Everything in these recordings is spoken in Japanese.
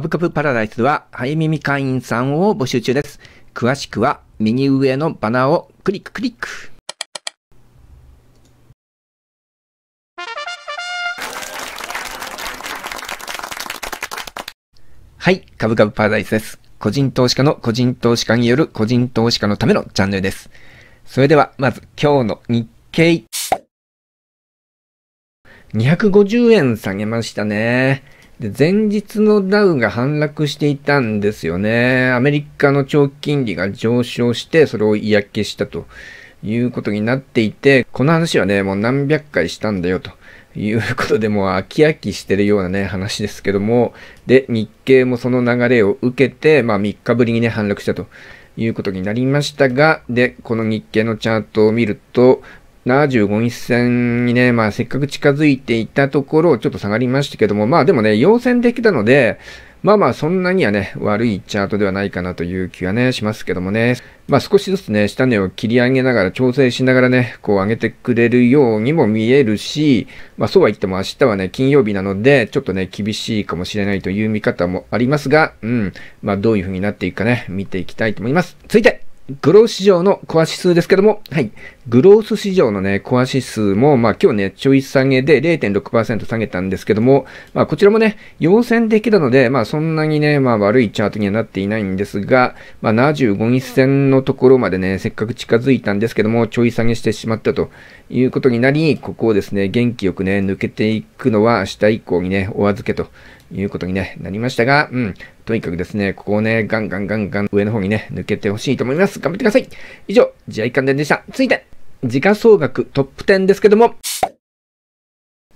株株パラダイスは、早耳会員さんを募集中です。詳しくは、右上のバナーをクリッククリック。はい、株ブパラダイスです。個人投資家の個人投資家による個人投資家のためのチャンネルです。それでは、まず今日の日経。250円下げましたね。で前日のダウが反落していたんですよね。アメリカの長期金利が上昇して、それを嫌気したということになっていて、この話はね、もう何百回したんだよと。いうことでもう飽き飽きしてるようなね話ですけどもで日経もその流れを受けてまあ3日ぶりにね反落したということになりましたがでこの日経のチャートを見ると75日線にね、まあせっかく近づいていたところをちょっと下がりましたけども、まあでもね、陽線できたので、まあまあそんなにはね、悪いチャートではないかなという気がね、しますけどもね。まあ少しずつね、下値を切り上げながら調整しながらね、こう上げてくれるようにも見えるし、まあそうは言っても明日はね、金曜日なので、ちょっとね、厳しいかもしれないという見方もありますが、うん、まあどういう風になっていくかね、見ていきたいと思います。続いてグロース市場のコア指数ですけども、はい。グロース市場のね、コア指数も、まあ今日ね、ちょい下げで0.6%下げたんですけども、まあこちらもね、陽線できので、まあそんなにね、まあ悪いチャートにはなっていないんですが、まあ75日線のところまでね、せっかく近づいたんですけども、ちょい下げしてしまったということになり、ここをですね、元気よくね、抜けていくのは明日以降にね、お預けということに、ね、なりましたが、うん。とにかくですね、ここをね、ガンガンガンガン上の方にね、抜けてほしいと思います。頑張ってください。以上、自愛関連でした。続いて、時価総額トップ10ですけども、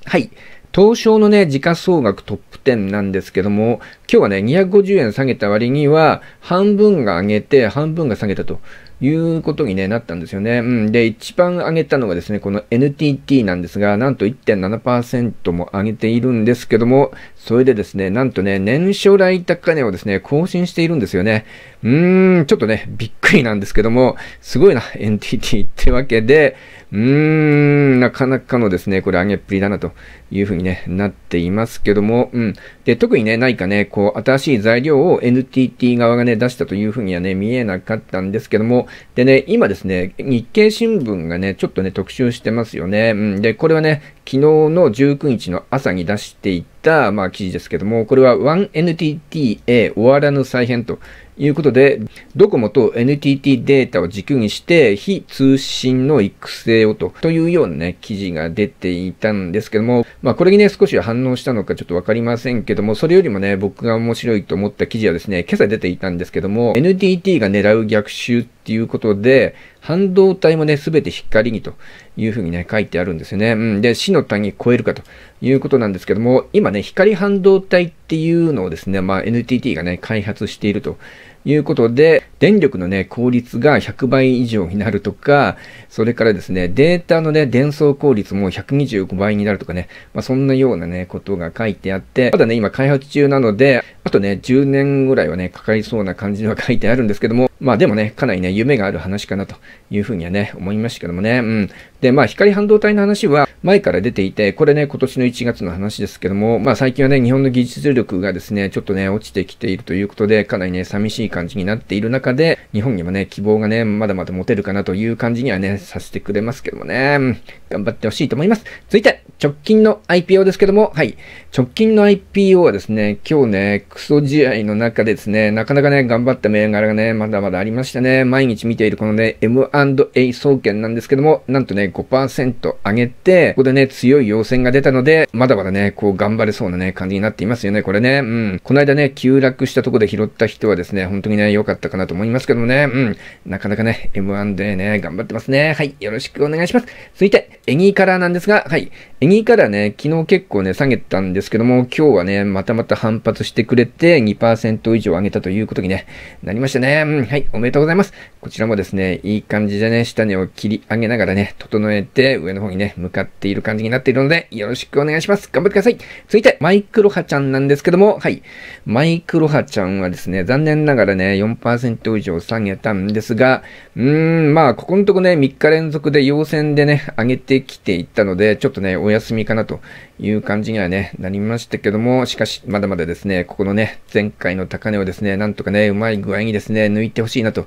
はい。東証のね、時価総額トップ10なんですけども、今日はね、250円下げた割には、半分が上げて、半分が下げたということに、ね、なったんですよね。うん。で、一番上げたのがですね、この NTT なんですが、なんと1.7%も上げているんですけども、それでですね、なんとね、年初来高値をですね、更新しているんですよね。うーん、ちょっとね、びっくりなんですけども、すごいな、NTT ってわけで、うーん、なかなかのですね、これ上げっぷりだなというふうに、ね、なっていますけども、うん。で、特にね、何かね、こう、新しい材料を NTT 側がね、出したというふうにはね、見えなかったんですけども、でね、今ですね、日経新聞がね、ちょっとね、特集してますよね。うん。で、これはね、昨日の19日の朝に出していた、まあ、記事ですけども、これは 1NTTA 終わらぬ再編ということで、ドコモと NTT データを軸にして、非通信の育成をと、というようなね、記事が出ていたんですけども、まあ、これにね、少し反応したのかちょっとわかりませんけども、それよりもね、僕が面白いと思った記事はですね、今朝出ていたんですけども、NTT が狙う逆襲っていうことで、半導体もね、すべて光にというふうにね、書いてあるんですよね。うん。で、死の単超えるかということなんですけども、今ね、光半導体っていうのをですね、まあ、NTT がね、開発しているということで、電力のね、効率が100倍以上になるとか、それからですね、データのね、伝送効率も125倍になるとかね、まあ、そんなようなね、ことが書いてあって、ただね、今開発中なので、あとね、10年ぐらいはね、かかりそうな感じでは書いてあるんですけども、まあでもね、かなりね、夢がある話かなというふうにはね、思いましたけどもね、うん。で、まあ、光半導体の話は前から出ていて、これね、今年の1月の話ですけども、まあ最近はね、日本の技術力がですね、ちょっとね、落ちてきているということで、かなりね、寂しい感じになっている中で、で、日本にもね、希望がね、まだまだ持てるかなという感じにはね、させてくれますけどもね、頑張ってほしいと思います。続いて、直近の IPO ですけども、はい、直近の IPO はですね、今日ね、クソ試合の中ですね、なかなかね、頑張った銘柄がね、まだまだありましてね、毎日見ているこのね、M&A 総研なんですけども、なんとね、5%上げて、ここでね、強い陽線が出たので、まだまだね、こう頑張れそうなね、感じになっていますよね、これね。うん。この間ね、急落したとこで拾った人はですね、本当にね、良かったかなと思いますけどもね、うん。なかなかね、M&A ね、頑張ってますね。はい、よろしくお願いします。続いて、エギーカラーなんですが、はい。エギーカラーね、昨日結構ね、下げたんですけども、今日はね、またまた反発してくれて2%以上上げたということに、ね、なりましたね、うん。はい。おめでとうございます。こちらもですね、いい感じでね、下根を切り上げながらね、整えて上の方にね、向かっている感じになっているので、よろしくお願いします。頑張ってください。続いて、マイクロハちゃんなんですけども、はい。マイクロハちゃんはですね、残念ながらね、4%以上下げたんですが、うーん、まあ、ここのとこね、3日連続で陽線でね、上げててきていったので、ちょっとね、お休みかなという感じにはね、なりましたけども、しかし、まだまだですね、ここのね、前回の高値をですね、なんとかね、うまい具合にですね、抜いてほしいなと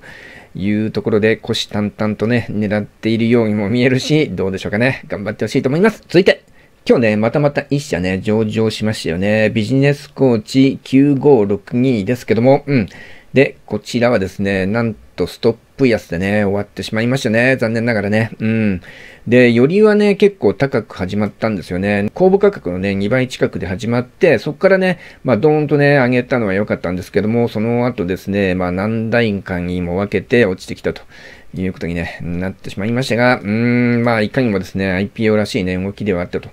いうところで、虎視眈々とね、狙っているようにも見えるし、どうでしょうかね、頑張ってほしいと思います。続いて、今日ね、またまた一社ね、上場しましたよね。ビジネスコーチ9562ですけども、うん。で、こちらはですね、なんとストップぷいやつでね、終わってしまいましたね。残念ながらね。うん。で、よりはね、結構高く始まったんですよね。公募価格のね、2倍近くで始まって、そこからね、まあ、ドーンとね、上げたのは良かったんですけども、その後ですね、まあ、何段階にも分けて落ちてきたと。いうことに、ね、なってしまいましたが、うーん、まあ、いかにもですね、IPO らしいね、動きではあったと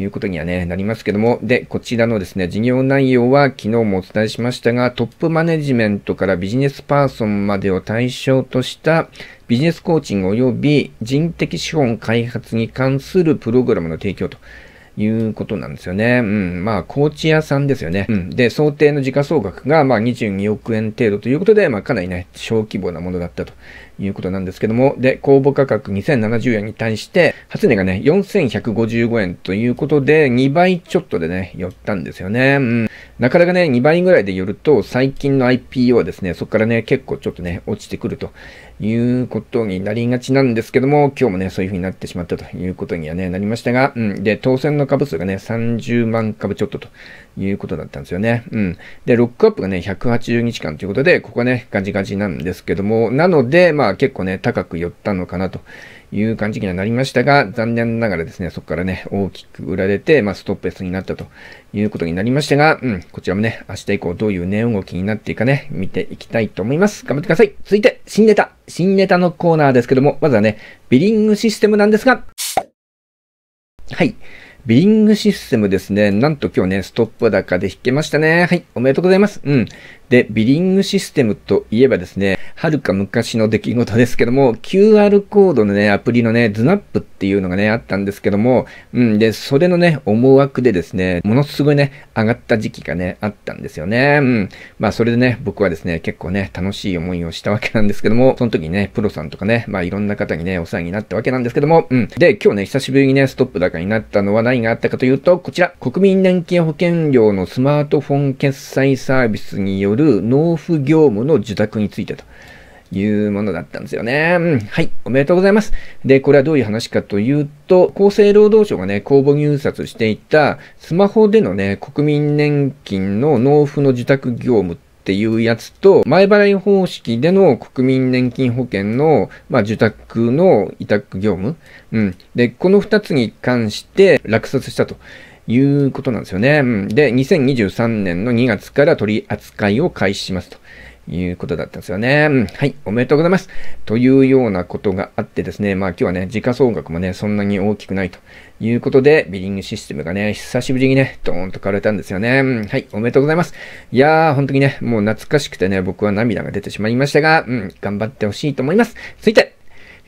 いうことにはね、なりますけども、で、こちらのですね、事業内容は昨日もお伝えしましたが、トップマネジメントからビジネスパーソンまでを対象としたビジネスコーチング及び人的資本開発に関するプログラムの提供と。いうことなんですよね。うん。まあ、コーチ屋さんですよね。うん。で、想定の時価総額が、まあ、22億円程度ということで、まあ、かなりね、小規模なものだったということなんですけども、で、公募価格2070円に対して、初値がね、4155円ということで、2倍ちょっとでね、寄ったんですよね。うん。なかなかね、2倍ぐらいで寄ると、最近の IPO はですね、そこからね、結構ちょっとね、落ちてくるということになりがちなんですけども、今日もね、そういう風になってしまったということにはね、なりましたが、うん。で、当選の株数がね、30万株ちょっとということだったんですよね。うん。で、ロックアップがね、180日間ということで、ここはね、ガジガジなんですけども、なので、まあ、ま結構ね、高く寄ったのかなという感じにはなりましたが、残念ながらですね、そこからね、大きく売られて、まあストップ安になったということになりましたが、うん、こちらもね、明日以降どういう値、動きになっていくかね、見ていきたいと思います。頑張ってください。続いて、新ネタ。新ネタのコーナーですけども、まずはね、ビリングシステムなんですが、はい。ビリングシステムですね。なんと今日ね、ストップ高で引けましたね。はい。おめでとうございます。うん。で、ビリングシステムといえばですね、はるか昔の出来事ですけども、QR コードのね、アプリのね、ズナップっていうのがね、あったんですけども、うん、で、それのね、思惑でですね、ものすごいね、上がった時期がね、あったんですよね。うん。まあ、それでね、僕はですね、結構ね、楽しい思いをしたわけなんですけども、その時にね、プロさんとかね、まあ、いろんな方にね、お世話になったわけなんですけども、うん。で、今日ね、久しぶりにね、ストップ高になったのは何があったかというと、こちら、国民年金保険料のスマートフォン決済サービスによるる納付業務の受託についてと。いうものだったんですよね。はい。おめでとうございます。で、これはどういう話かというと、厚生労働省がね、公募入札していたスマホでのね、国民年金の納付の受託業務っていうやつと、前払い方式での国民年金保険の、まあ、受託の委託業務。うん。で、この2つに関して落札したということなんですよね。で、2023年の2月から取り扱いを開始しますと。いうことだったんですよね。はい、おめでとうございます。というようなことがあってですね、まあ今日はね、時価総額もね、そんなに大きくないということで、ビリングシステムがね、久しぶりにね、ドーンと買われたんですよね。はい、おめでとうございます。いやー、本当にね、もう懐かしくてね、僕は涙が出てしまいましたが、うん、頑張ってほしいと思います。続いて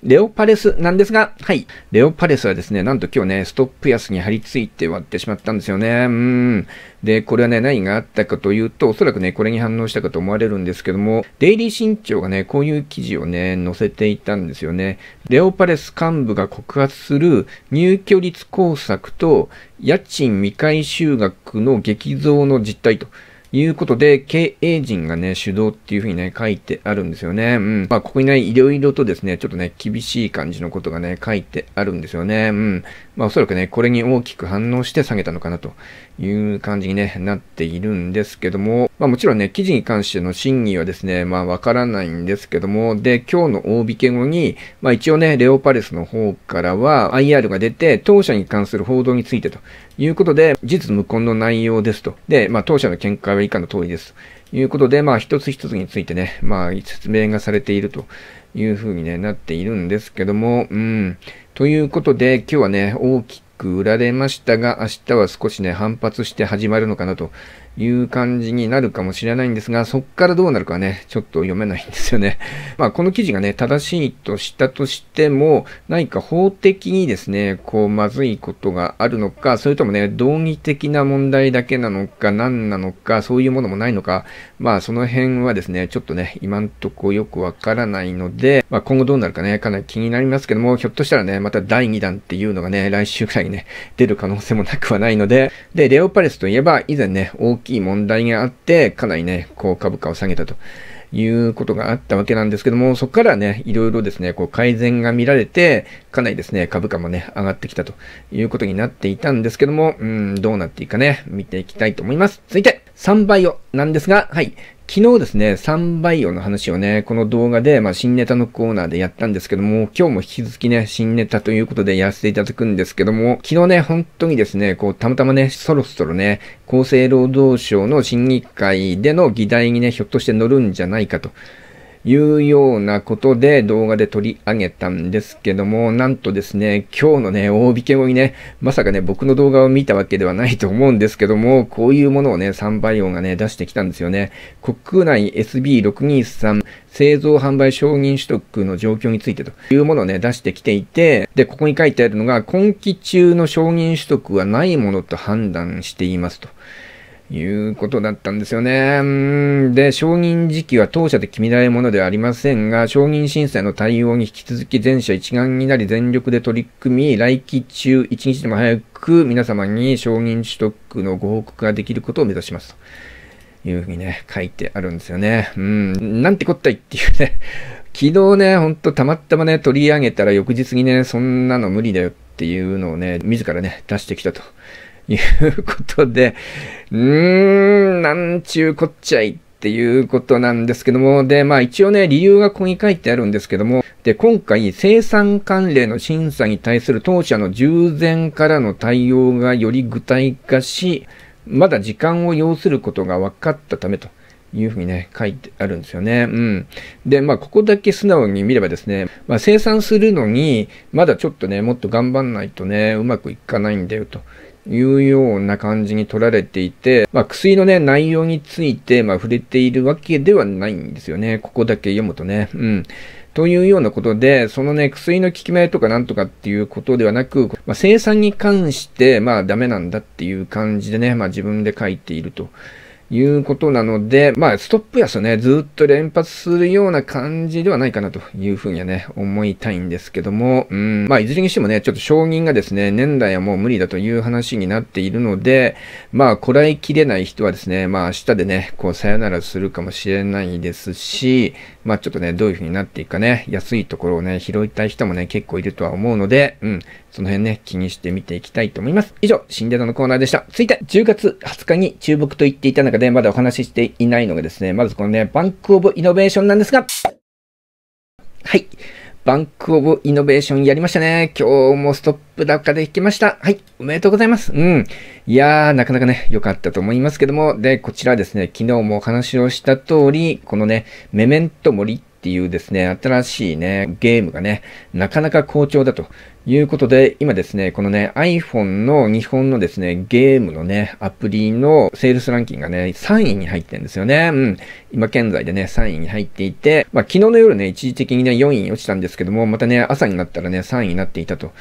レオパレスなんですが、はい。レオパレスはですね、なんと今日ね、ストップ安に張り付いて割ってしまったんですよね。うん。で、これはね、何があったかというと、おそらくね、これに反応したかと思われるんですけども、デイリー新潮がね、こういう記事をね、載せていたんですよね。レオパレス幹部が告発する入居率工作と家賃未回収額の激増の実態と。いうことで、経営陣がね、主導っていうふうにね、書いてあるんですよね。うん。まあ、ここにね、いろいろとですね、ちょっとね、厳しい感じのことがね、書いてあるんですよね。うん。まあ、おそらくね、これに大きく反応して下げたのかなという感じに、ね、なっているんですけども、まあ、もちろんね、記事に関しての真偽はですね、まあ、わからないんですけども、で、今日の大引け後に、まあ、一応ね、レオパレスの方からは、IR が出て、当社に関する報道についてということで、事実無根の内容ですと。で、まあ、当社の見解は以下の通りですということで、まあ、一つ一つについてね、まあ、説明がされているというふうに、ね、なっているんですけども、うん。ということで、今日はね、大きく売られましたが、明日は少しね、反発して始まるのかなという感じになるかもしれないんですが、そっからどうなるかね、ちょっと読めないんですよね。まあ、この記事がね、正しいとしたとしても、何か法的にですね、こう、まずいことがあるのか、それともね、道義的な問題だけなのか、何なのか、そういうものもないのか、まあその辺はですね、ちょっとね、今んとこよくわからないので、まあ今後どうなるかね、かなり気になりますけども、ひょっとしたらね、また第2弾っていうのがね、来週くらいにね、出る可能性もなくはないので、で、レオパレスといえば以前ね、大きい問題があって、かなりね、こう株価を下げたと。いうことがあったわけなんですけども、そこからね、いろいろですね、こう改善が見られて、かなりですね、株価もね、上がってきたということになっていたんですけども、うん、どうなっていくかね、見ていきたいと思います。続いて、3倍をなんですが、はい、昨日ですね、3倍オの話をね、この動画で、まあ、新ネタのコーナーでやったんですけども、今日も引き続きね、新ネタということでやらせていただくんですけども、昨日ね、本当にですね、こう、たまたまね、そろそろね、厚生労働省の審議会での議題にね、ひょっとして乗るんじゃないかと。いうようなことで動画で取り上げたんですけども、なんとですね、今日のね、大引け後にね、まさかね、僕の動画を見たわけではないと思うんですけども、こういうものをね、イオ音がね、出してきたんですよね。国内 SB623 製造販売承認取得の状況についてというものをね、出してきていて、で、ここに書いてあるのが、今期中の承認取得はないものと判断していますと。いうことだったんですよね。で、承認時期は当社で決められるものではありませんが、承認審査の対応に引き続き全社一丸になり全力で取り組み、来期中一日でも早く皆様に承認取得のご報告ができることを目指しますというふうにね、書いてあるんですよね。うん、なんてこったいっていうね。昨日ね、ほんとたまたまね、取り上げたら翌日にね、そんなの無理だよっていうのをね、自らね、出してきたと。いうことで、うーん、なんちゅうこっちゃいっていうことなんですけども、で、まあ一応ね、理由がここに書いてあるんですけども、で、今回、生産関連の審査に対する当社の従前からの対応がより具体化し、まだ時間を要することが分かったためと。いうふうにね、書いてあるんですよね。うん。で、まあ、ここだけ素直に見ればですね、まあ、生産するのに、まだちょっとね、もっと頑張んないとね、うまくいかないんだよというような感じに取られていて、まあ、薬のね、内容について、まあ、触れているわけではないんですよね。ここだけ読むとね。うん。というようなことで、そのね、薬の効き目とかなんとかっていうことではなく、まあ、生産に関して、まあ、ダメなんだっていう感じでね、まあ、自分で書いていると。いうことなので、まあ、ストップ安をね、ずっと連発するような感じではないかなというふうにはね、思いたいんですけども、うん、まあ、いずれにしてもね、ちょっと承認がですね、年代はもう無理だという話になっているので、まあ、こらえきれない人はですね、まあ、明日でね、こう、さよならするかもしれないですし、まあ、ちょっとね、どういうふうになっていくかね、安いところをね、拾いたい人もね、結構いるとは思うので、うん、その辺ね、気にして見ていきたいと思います。以上、シンデレラのコーナーでした。続いて、10月20日に注目と言っていた中で、電までお話ししていないのがですね、まずこのね、バンクオブイノベーションなんですが、はい。バンクオブイノベーションやりましたね。今日もストップ高で引きました。はい。おめでとうございます。うん。いやー、なかなかね、良かったと思いますけども。で、こちらですね、昨日もお話をした通り、このね、メメントモリっていうですね、新しいね、ゲームがね、なかなか好調だということで、今ですね、このね、iPhone の日本のですね、ゲームのね、アプリのセールスランキングがね、3位に入ってるんですよね。うん。今現在でね、3位に入っていて、まあ昨日の夜ね、一時的にね、4位に落ちたんですけども、またね、朝になったらね、3位になっていたと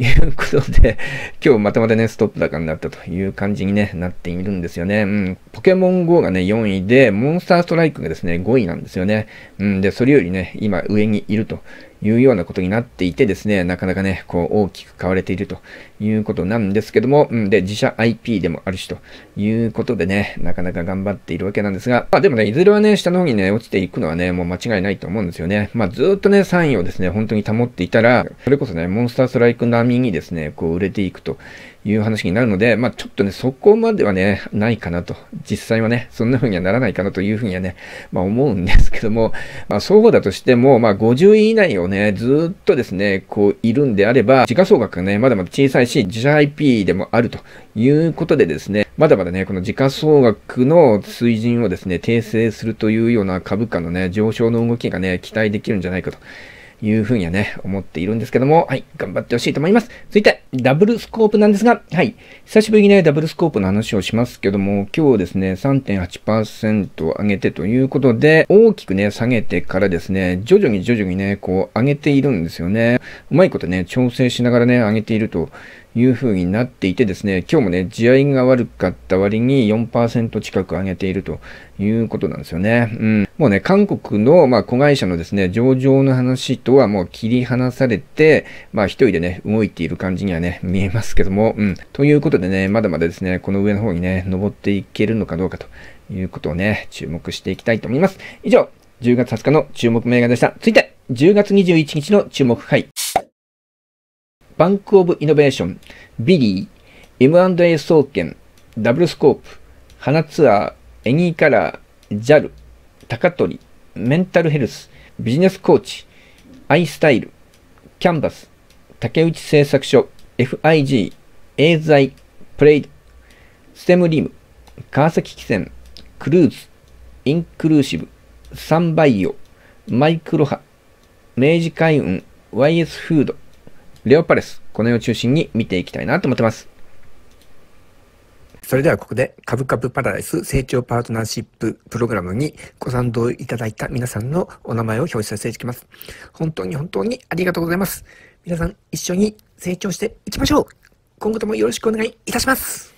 いうことで、今日またまたね、ストップ高になったという感じに、ね、なっているんですよね。うん。ポケモン GO がね、4位で、モンスターストライクがですね、5位なんですよね。うん。で、それりよりね、今上にいるというようなことになっていてですね、なかなかね、こう大きく買われているということなんですけども、うん、で、自社 IP でもあるしということでね、なかなか頑張っているわけなんですが、まあでもね、いずれはね、下の方にね、落ちていくのはね、もう間違いないと思うんですよね。まあずっとね、3位をですね、本当に保っていたら、それこそね、モンスターストライク並みにですね、こう売れていくという話になるので、まあちょっとね、そこまではね、ないかなと、実際はね、そんな風にはならないかなという風にはね、まあ思うんですけども、まあ総合だとしても、まあ50位以内をね、ずっとですね、こういるんであれば、時価総額がね、まだまだ小さいし、自社 IP でもあるということでですね、まだまだね、この時価総額の水準をですね、訂正するというような株価のね、上昇の動きがね、期待できるんじゃないかと。いうふうにはね、思っているんですけども、はい、頑張ってほしいと思います。続いて、ダブルスコープなんですが、はい、久しぶりにね、ダブルスコープの話をしますけども、今日ですね、3.8%上げてということで、大きくね、下げてからですね、徐々に徐々にね、こう、上げているんですよね。うまいことね、調整しながらね、上げているという風になっていてですね、今日もね、地合が悪かった割に4%近く上げているということなんですよね。うん。もうね、韓国の、まあ、子会社のですね、上場の話とはもう切り離されて、まあ、一人でね、動いている感じにはね、見えますけども、うん。ということでね、まだまだですね、この上の方にね、登っていけるのかどうかということをね、注目していきたいと思います。以上、10月20日の注目銘柄でした。続いて、10月21日の注目回。バンクオブイノベーション、ビリー、M&A 総研、ダブルスコープ、花ツアー、エニーカラー、ジャル。高取、メンタルヘルス、ビジネスコーチ、アイスタイル、キャンバス、竹内製作所、FIG、エーザイ、プレイド、ステムリム、川崎汽船、クルーズ、インクルーシブ、サンバイオ、マイクロハ、明治海運、YS フード、レオパレス、この辺を中心に見ていきたいなと思ってます。それではここで株ブパラダイス成長パートナーシッププログラムにご賛同いただいた皆さんのお名前を表示させていきます。本当に本当にありがとうございます。皆さん一緒に成長していきましょう今後ともよろしくお願いいたします